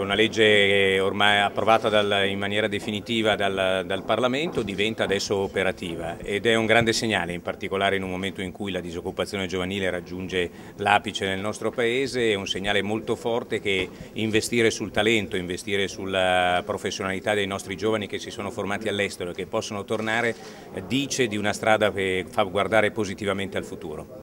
Una legge ormai approvata dal, in maniera definitiva dal, dal, Parlamento diventa adesso operativa ed è un grande segnale, in particolare in un momento in cui la disoccupazione giovanile raggiunge l'apice nel nostro Paese, è un segnale molto forte che investire sul talento, investire sulla professionalità dei nostri giovani che si sono formati all'estero e che possono tornare dice di una strada che fa guardare positivamente al futuro.